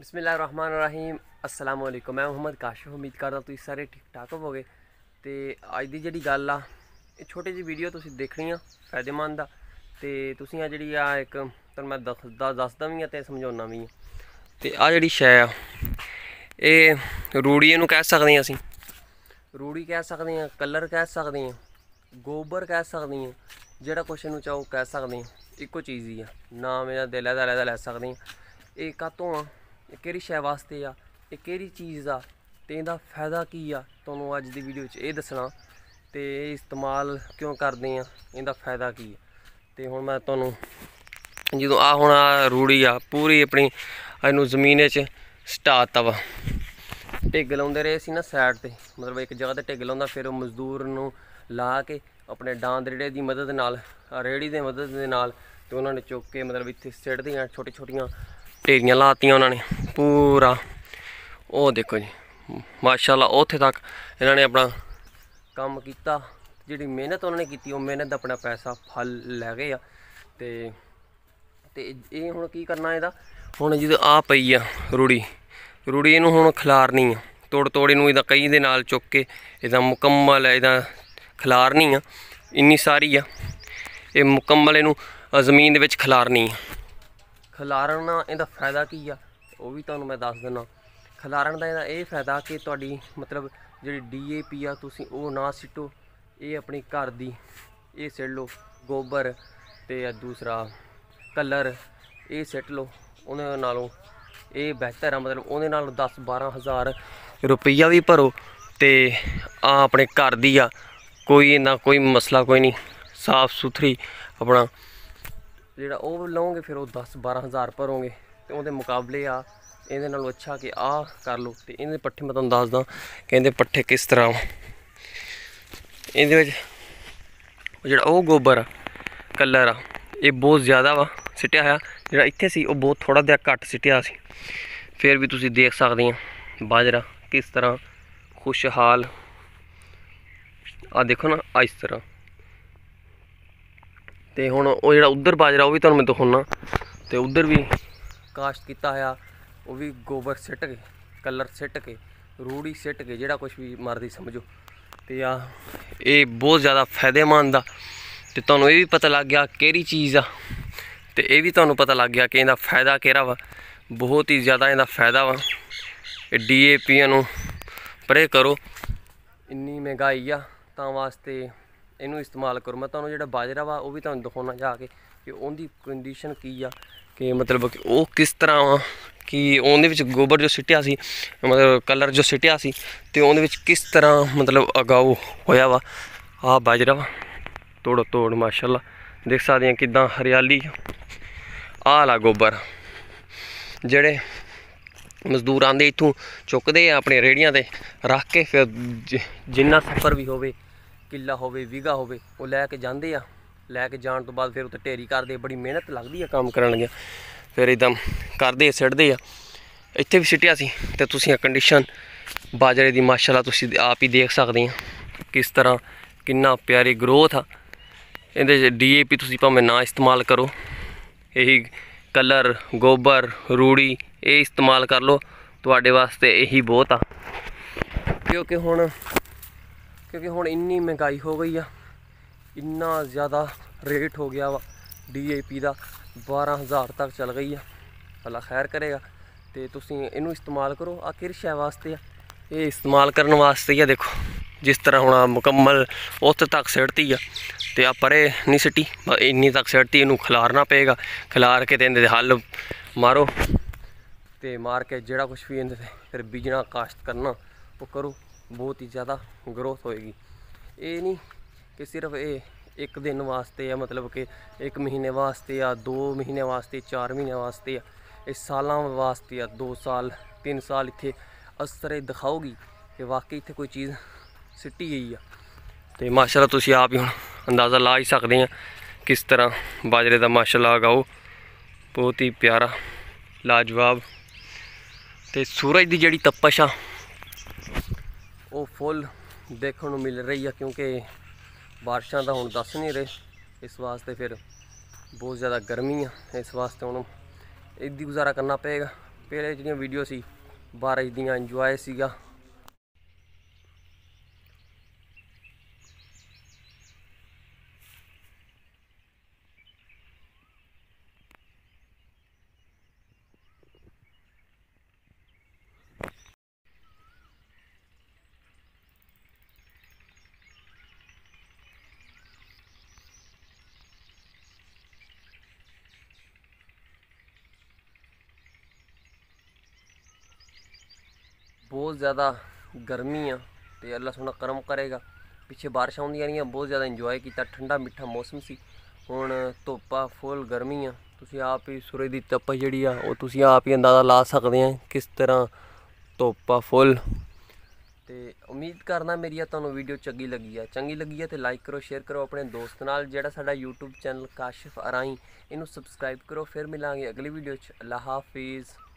ਬਿਸਮਿਲ੍ਲਾਹਿਰਰahmanirrahim ਅਸਲਾਮ ਅਲੈਕੁਮ ਮੈਂ ਮੁਹੰਮਦ ਕਾਸ਼ਫ ਉਮੀਦ ਕਰਦਾ ਤੁਸੀਂ ਸਾਰੇ ਠੀਕ ਠਾਕ ਹੋਵੋਗੇ ਤੇ ਅੱਜ ਦੀ ਜਿਹੜੀ ਗੱਲ ਆ ਇਹ ਛੋਟੀ ਜਿਹੀ ਵੀਡੀਓ ਤੁਸੀਂ ਦੇਖਣੀ ਆ ਫਾਇਦੇਮੰਦ ਆ ਤੇ ਤੁਸੀਂ ਆ ਜਿਹੜੀ ਆ ਇੱਕ ਤੁਹਾਨੂੰ ਮੈਂ ਦੱਸਦਾ ਦੱਸਦਾ ਵੀ ਆ ਤੇ ਸਮਝਾਉਣਾ ਵੀ ਆ ਤੇ ਆ ਜਿਹੜੀ ਸ਼ੈ ਆ ਇਹ ਰੂੜੀ ਇਹਨੂੰ ਕਹਿ ਸਕਦੇ ਆ ਅਸੀਂ ਰੂੜੀ ਕਹਿ ਸਕਦੇ ਆ ਕਲਰ ਕਹਿ ਸਕਦੇ ਆ ਗੋਬਰ ਕਹਿ ਸਕਦੇ ਆ ਜਿਹੜਾ ਕੁਛ ਇਹਨੂੰ ਚਾਹੋ ਕਹਿ ਸਕਦੇ ਆ ਇੱਕੋ ਚੀਜ਼ ਹੀ ਆ ਨਾਮ ਇਹਦਾ ਦਿਲ ਦਾ ਲੈ ਸਕਦੇ ਆ ਇਹ ਕਾਤੋਂ ਆ ਇਹ ਕਿਹੜੀ ਸ਼ੈ ਵਾਸਤੇ ਆ ਇਹ ਕਿਹੜੀ ਚੀਜ਼ ਆ ਤੇ ਇਹਦਾ ਫਾਇਦਾ ਕੀ ਆ ਤੁਹਾਨੂੰ ਅੱਜ ਦੀ ਵੀਡੀਓ ਵਿੱਚ ਇਹ ਦੱਸਣਾ ਤੇ ਇਹ ਇਸਤੇਮਾਲ ਕਿਉਂ ਕਰਦੇ ਆ ਇਹਦਾ ਫਾਇਦਾ ਕੀ ਆ ਤੇ ਹੁਣ ਮੈਂ ਤੁਹਾਨੂੰ ਜਦੋਂ ਆ ਹੁਣ ਆ ਰੂੜੀ ਆ ਪੂਰੀ ਆਪਣੀ ਇਹਨੂੰ ਜ਼ਮੀਨ 'ਚ ਸਟਾਤਾ ਵਾ ਢਿੱਗ ਲਾਉਂਦੇ ਰਹੇ ਸੀ ਨਾ ਸਾਈਡ ਤੇ ਮਤਲਬ ਇੱਕ ਜਗ੍ਹਾ ਤੇ ਢਿੱਗ ਲਾਉਂਦਾ ਫਿਰ ਉਹ ਮਜ਼ਦੂਰ ਨੂੰ ਲਾ ਕੇ ਆਪਣੇ ਡਾਂਦ ਰੇੜੇ ਦੀ ਮਦਦ ਨਾਲ ਰੇੜੀ ਦੇ ਮਦਦ ਦੇ ਨਾਲ ਤੇ ਉਹਨਾਂ ਨੇ ਚੁੱਕ ਕੇ ਮਤਲਬ ਇੱਥੇ ਸਿੱਟਦੀਆਂ ਛੋਟੇ ਛੋਟੀਆਂ ਢੇਰੀਆਂ ਲਾਤੀਆਂ ਉਹਨਾਂ ਨੇ ਪੂਰਾ ਉਹ ਦੇਖੋ ਜੀ ਮਾਸ਼ਾਅੱਲਾ ਉੱਥੇ ਤੱਕ ਇਹਨਾਂ ਨੇ ਆਪਣਾ ਕੰਮ ਕੀਤਾ ਜਿਹੜੀ ਮਿਹਨਤ ਉਹਨਾਂ ਨੇ ਕੀਤੀ ਉਹ ਮਿਹਨਤ ਦਾ ਆਪਣਾ ਪੈਸਾ ਫਲ ਲੈ ਗਏ ਆ ਤੇ ਤੇ ਇਹ ਹੁਣ ਕੀ ਕਰਨਾ ਇਹਦਾ ਹੁਣ ਜਦੋਂ ਆ ਪਈ ਆ ਰੂੜੀ ਰੂੜੀ ਇਹਨੂੰ ਹੁਣ ਖਿਲਾਰਨੀ ਆ ਤੋੜ ਤੋੜ ਇਹਨੂੰ ਇਹਦਾ ਕਈ ਦੇ ਨਾਲ ਚੁੱਕ ਕੇ ਇਹਦਾ ਮੁਕੰਮਲ ਇਹਦਾ ਖਿਲਾਰਨੀ ਆ ਇੰਨੀ ਸਾਰੀ ਆ ਇਹ ਮੁਕੰਮਲ ਇਹਨੂੰ ਜ਼ਮੀਨ ਦੇ ਵਿੱਚ ਖਿਲਾਰਨੀ ਆ ਖਿਲਾਰਨਾ ਇਹਦਾ ਫਾਇਦਾ ਕੀ ਆ ਉਹ ਵੀ ਤੁਹਾਨੂੰ ਮੈਂ ਦੱਸ ਦਿੰਦਾ ਖਿਲਾਰਨ ਦਾ ਇਹਦਾ ਇਹ ਫਾਇਦਾ ਕਿ ਤੁਹਾਡੀ ਮਤਲਬ ਜਿਹੜੀ ਡੀਏਪੀ ਆ ਤੁਸੀਂ ਉਹ ਨਾ ਸਿੱਟੋ ਇਹ ਆਪਣੀ ਘਰ ਦੀ ਇਹ ਸਿੱਟ ਲਓ ਗੋਬਰ ਤੇ ਦੂਸਰਾ ਕਲਰ ਇਹ ਸਿੱਟ ਲਓ ਉਹਨਾਂ ਨਾਲੋਂ ਇਹ ਬਿਹਤਰ ਆ ਮਤਲਬ ਉਹਦੇ ਨਾਲ 10 12000 ਰੁਪਈਆ ਵੀ ਭਰੋ ਤੇ ਆ ਆਪਣੇ ਘਰ ਦੀ ਆ ਕੋਈ ਨਾ ਕੋਈ ਮਸਲਾ ਕੋਈ ਨਹੀਂ ਸਾਫ ਸੁਥਰੀ ਆਪਣਾ ਜਿਹੜਾ ਉਹ ਲਓਗੇ ਫਿਰ ਉਹ 10 12000 ਭਰੋਗੇ ਤੇ ਉਹਦੇ ਮੁਕਾਬਲੇ ਆ ਇਹਦੇ ਨਾਲੋਂ ਅੱਛਾ ਕਿ ਆ ਕਰ ਲਓ ਤੇ ਇਹਦੇ ਪੱਠੇ ਮੈਂ ਤੁਹਾਨੂੰ ਦੱਸਦਾ ਕਹਿੰਦੇ ਪੱਠੇ ਕਿਸ ਤਰ੍ਹਾਂ ਇਹਦੇ ਵਿੱਚ ਜਿਹੜਾ ਉਹ ਗੋਬਰ ਕਲਰ ਆ ਇਹ ਬਹੁਤ ਜ਼ਿਆਦਾ ਵਾ ਸਿੱਟਿਆ ਹੋਇਆ ਜਿਹੜਾ ਇੱਥੇ ਸੀ ਉਹ ਬਹੁਤ ਥੋੜਾ ਜਿਹਾ ਘੱਟ ਸਿੱਟਿਆ ਸੀ ਫਿਰ ਵੀ ਤੁਸੀਂ ਦੇਖ ਸਕਦੇ ਆ ਬਾਜਰਾ ਕਿਸ ਤਰ੍ਹਾਂ ਖੁਸ਼ਹਾਲ ਆ ਦੇਖੋ ਨਾ ਇਸ ਤਰ੍ਹਾਂ ਤੇ ਹੁਣ ਉਹ ਜਿਹੜਾ ਉਧਰ ਬਾਜਰਾ ਉਹ ਵੀ ਤੁਹਾਨੂੰ ਮੈਂ ਦਿਖਾਉਣਾ ਤੇ ਉਧਰ ਵੀ ਕਾਸ਼ਤ ਕੀਤਾ ਹੋਇਆ ਉਹ ਵੀ ਗੋਬਰ ਸਿੱਟ ਕੇ ਕਲਰ ਸਿੱਟ ਕੇ ਰੂੜੀ ਸਿੱਟ ਕੇ ਜਿਹੜਾ ਕੁਝ ਵੀ ਮਰਦੀ ਸਮਝੋ ਤੇ ਆ ਇਹ ਬਹੁਤ ਜ਼ਿਆਦਾ ਫਾਇਦੇਮੰਦ ਆ ਤੇ ਤੁਹਾਨੂੰ ਇਹ ਵੀ ਪਤਾ ਲੱਗ ਗਿਆ ਕਿਹੜੀ ਚੀਜ਼ ਆ ਤੇ ਇਹ ਵੀ ਤੁਹਾਨੂੰ ਪਤਾ ਲੱਗ ਗਿਆ ਕਿ ਇਹਦਾ ਫਾਇਦਾ ਕਿਹੜਾ ਵਾ ਬਹੁਤ ਹੀ ਜ਼ਿਆਦਾ ਇਹਦਾ ਫਾਇਦਾ ਵਾ ਇਹ ਡੀਏਪੀ ਨੂੰ ਪਰੇ ਕਰੋ ਇੰਨੀ ਮਹਿੰਗਾਈ ਆ ਤਾਂ ਵਾਸਤੇ ਇਹਨੂੰ ਇਸਤੇਮਾਲ ਕਰੋ ਮੈਂ ਤੁਹਾਨੂੰ ਜਿਹੜਾ ਬਾਜਰਾ ਵਾ ਉਹ ਵੀ ਤੁਹਾਨੂੰ ਦਿਖਾਉਣਾ ਜਾ ਕੇ ਕਿ ਉਹਦੀ ਕੰਡੀਸ਼ਨ ਕੀ ਆ ਕਿ ਮਤਲਬ ਕਿ ਉਹ ਕਿਸ ਤਰ੍ਹਾਂ ਆ ਕਿ ਉਹਦੇ ਵਿੱਚ ਗੋਬਰ ਜੋ ਸਿੱਟਿਆ ਸੀ ਮਤਲਬ ਕਲਰ ਜੋ ਸਿੱਟਿਆ ਸੀ ਤੇ ਉਹਦੇ ਵਿੱਚ ਕਿਸ ਤਰ੍ਹਾਂ ਮਤਲਬ ਅਗਾਉ ਹੋਇਆ ਵਾ ਆ ਬਾਜਰਾ ਵਾ ਤੋੜ ਤੋੜ ਮਾਸ਼ਾਅੱਲਾ ਦੇਖ ਸਕਦੇ ਆ ਕਿਦਾਂ ਹਰਿਆਲੀ ਆ ਲਾ ਗੋਬਰ ਜਿਹੜੇ ਮਜ਼ਦੂਰ ਆਂਦੇ ਇਥੋਂ ਚੁੱਕਦੇ ਆ ਆਪਣੇ ਰੇੜੀਆਂ ਤੇ ਰੱਖ ਕੇ ਫਿਰ ਜਿੰਨਾ ਸਫਰ ਵੀ ਹੋਵੇ ਕਿੱਲਾ ਹੋਵੇ ਵਿਗਾ ਹੋਵੇ ਉਹ ਲੈ ਕੇ ਜਾਂਦੇ ਆ ਲੈ ਕੇ ਜਾਣ ਤੋਂ ਬਾਅਦ ਫਿਰ ਉੱਥੇ ਢੇਰੀ ਕਰਦੇ ਬੜੀ ਮਿਹਨਤ ਲੱਗਦੀ ਆ ਕੰਮ ਕਰਨ ਲਈ ਫਿਰ ਇਦਾਂ ਕਰਦੇ ਸਿੱਟਦੇ ਆ ਇੱਥੇ ਵੀ ਸਿੱਟਿਆ ਸੀ ਤੇ ਤੁਸੀਂ ਆ ਕੰਡੀਸ਼ਨ ਬਾਜਰੇ ਦੀ ਮਾਸ਼ਾਅੱਲਾ ਤੁਸੀਂ ਆਪ ਹੀ ਦੇਖ ਸਕਦੇ ਆ ਕਿਸ ਤਰ੍ਹਾਂ ਕਿੰਨਾ ਪਿਆਰੀ ਗਰੋਥ ਆ ਇਹਦੇ ਡੀਏਪੀ ਤੁਸੀਂ ਭਾਵੇਂ ਨਾ ਇਸਤੇਮਾਲ ਕਰੋ ਇਹੀ ਕਲਰ ਗੋਬਰ ਰੂੜੀ ਇਹ ਇਸਤੇਮਾਲ ਕਰ ਲੋ ਤੁਹਾਡੇ ਵਾਸਤੇ ਇਹੀ ਬਹੁਤ ਆ ਕਿਉਂਕਿ ਹੁਣ ਕਿਉਂਕਿ ਹੁਣ ਇੰਨੀ ਮਹਿੰਗਾਈ ਹੋ ਗਈ ਆ ਇੰਨਾ ਜ਼ਿਆਦਾ ਰੇਟ ਹੋ ਗਿਆ ਵਾ ਡੀਏਪੀ ਦਾ 12000 ਤੱਕ ਚੱਲ ਗਈ ਆ ਅੱਲਾ ਖੈਰ ਕਰੇਗਾ ਤੇ ਤੁਸੀਂ ਇਹਨੂੰ ਇਸਤੇਮਾਲ ਕਰੋ ਆ ਕਿਰਸ਼ਾ ਵਾਸਤੇ ਆ ਇਹ ਇਸਤੇਮਾਲ ਕਰਨ ਵਾਸਤੇ ਹੀ ਆ ਦੇਖੋ ਜਿਸ ਤਰ੍ਹਾਂ ਹੁਣ ਮੁਕੰਮਲ ਉੱਥ ਤੱਕ ਸਿੜਤੀ ਆ ਤੇ ਆ ਪਰੇ ਨਹੀਂ ਸਿੱਟੀ ਇੰਨੀ ਤੱਕ ਸਿੜਤੀ ਇਹਨੂੰ ਖਿਲਾਰਨਾ ਪਏਗਾ ਖਿਲਾਰ ਕੇ ਤੇ ਇਹਦੇ ਹੱਲ ਮਾਰੋ ਤੇ ਮਾਰ ਕੇ ਜਿਹੜਾ ਕੁਝ ਵੀ ਇਹਦੇ ਤੇ ਫਿਰ ਬੀਜਣਾ ਕਾਸ਼ਤ ਕਰਨਾ ਉਹ ਕਰੋ ਬਹੁਤ ਹੀ ਜ਼ਿਆਦਾ ਗਰੋਥ ਹੋਏਗੀ ਇਹ ਨਹੀਂ ਕਿ ਸਿਰਫ ਇਹ ਇੱਕ ਦਿਨ ਵਾਸਤੇ ਆ ਮਤਲਬ ਕਿ ਇੱਕ ਮਹੀਨੇ ਵਾਸਤੇ ਆ 2 ਮਹੀਨੇ ਵਾਸਤੇ 4 ਮਹੀਨੇ ਵਾਸਤੇ ਆ ਇਹ ਸਾਲਾਂ ਵਾਸਤੇ ਆ 2 ਸਾਲ 3 ਸਾਲ ਇੱਥੇ ਅਸਰੇ ਦਿਖਾਉਗੀ ਕਿ ਵਾਕਈ ਇੱਥੇ ਕੋਈ ਚੀਜ਼ ਸਿੱਟੀ ਗਈ ਆ ਤੇ ਮਾਸ਼ਾਅੱਲਾ ਤੁਸੀਂ ਆਪ ਹੀ ਹੁਣ ਅੰਦਾਜ਼ਾ ਲਾ ਹੀ ਸਕਦੇ ਆ ਕਿਸ ਤਰ੍ਹਾਂ ਬਾਜਰੇ ਦਾ ਮਾਸ਼ਾਅੱਲਾ ਉਗਾਓ ਬਹੁਤ ਹੀ ਪਿਆਰਾ ਲਾਜਵਾਬ ਤੇ ਸੂਰਜ ਦੀ ਜਿਹੜੀ ਤਪਸ਼ ਆ ਉਹ ਫੁੱਲ ਦੇਖਣ ਨੂੰ ਮਿਲ ਰਹੀ ਆ ਕਿਉਂਕਿ ਬਾਰਿਸ਼ਾਂ ਦਾ ਹੁਣ ਦੱਸ ਨਹੀਂ ਰਹੇ ਇਸ ਵਾਸਤੇ ਫਿਰ ਬਹੁਤ ਜ਼ਿਆਦਾ ਗਰਮੀ ਆ ਇਸ ਵਾਸਤੇ ਹੁਣ ਇਦੀ ਗੁਜ਼ਾਰਾ ਕਰਨਾ ਪਏਗਾ ਪਹਿਲੇ ਜਿਹੜੀਆਂ ਵੀਡੀਓ ਸੀ ਬਾਰਿਸ਼ ਦੀਆਂ ਇੰਜੋਏ ਸੀਗਾ ਬਹੁਤ ਜ਼ਿਆਦਾ ਗਰਮੀ ਆ ਤੇ ਅੱਲਾ ਸੋਣਾ ਕਰਮ ਕਰੇਗਾ ਪਿੱਛੇ ਬਾਰਿਸ਼ਾਂ ਆਉਂਦੀਆਂ ਰਹੀਆਂ ਬਹੁਤ ਜ਼ਿਆਦਾ ਇੰਜੋਏ ਕੀਤਾ ਠੰਡਾ ਮਿੱਠਾ ਮੌਸਮ ਸੀ ਹੁਣ ਧੁੱਪਾ ਫੁੱਲ ਗਰਮੀ ਆ ਤੁਸੀਂ ਆਪ ਹੀ ਸੂਰਜ ਦੀ ਤਪ ਜਿਹੜੀ ਆ ਉਹ ਤੁਸੀਂ ਆਪ ਹੀ ਅੰਦਾਜ਼ਾ ਲਾ ਸਕਦੇ ਆ ਕਿਸ ਤਰ੍ਹਾਂ ਧੁੱਪਾ ਫੁੱਲ ਤੇ ਉਮੀਦ ਕਰਨਾ ਮੇਰੀ ਆ ਤੁਹਾਨੂੰ ਵੀਡੀਓ ਚੰਗੀ ਲੱਗੀ ਆ ਚੰਗੀ ਲੱਗੀ ਆ ਤੇ ਲਾਈਕ ਕਰੋ ਸ਼ੇਅਰ ਕਰੋ ਆਪਣੇ ਦੋਸਤ ਨਾਲ ਜਿਹੜਾ ਸਾਡਾ YouTube ਚੈਨਲ ਕਾਸ਼ਿਫ ਅਰਾਈ ਇਹਨੂੰ ਸਬਸਕ੍ਰਾਈਬ ਕਰੋ ਫਿਰ ਮਿਲਾਂਗੇ ਅਗਲੀ ਵੀਡੀਓ 'ਚ ਅੱਲਾ ਹਾਫਿਜ਼